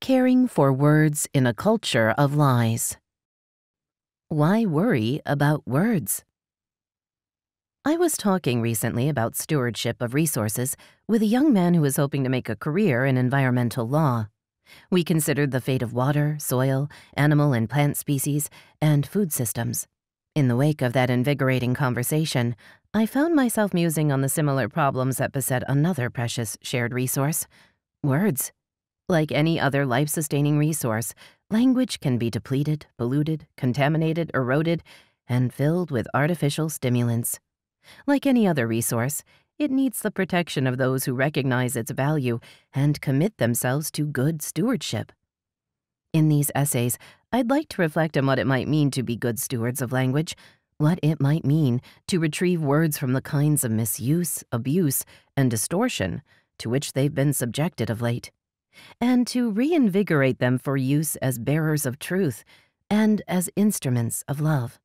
Caring for words in a culture of lies. Why worry about words? I was talking recently about stewardship of resources with a young man who is hoping to make a career in environmental law. We considered the fate of water, soil, animal and plant species, and food systems. In the wake of that invigorating conversation, I found myself musing on the similar problems that beset another precious shared resource, words. Like any other life-sustaining resource, language can be depleted, polluted, contaminated, eroded, and filled with artificial stimulants. Like any other resource, it needs the protection of those who recognize its value and commit themselves to good stewardship. In these essays, I'd like to reflect on what it might mean to be good stewards of language, what it might mean to retrieve words from the kinds of misuse, abuse, and distortion to which they've been subjected of late and to reinvigorate them for use as bearers of truth and as instruments of love.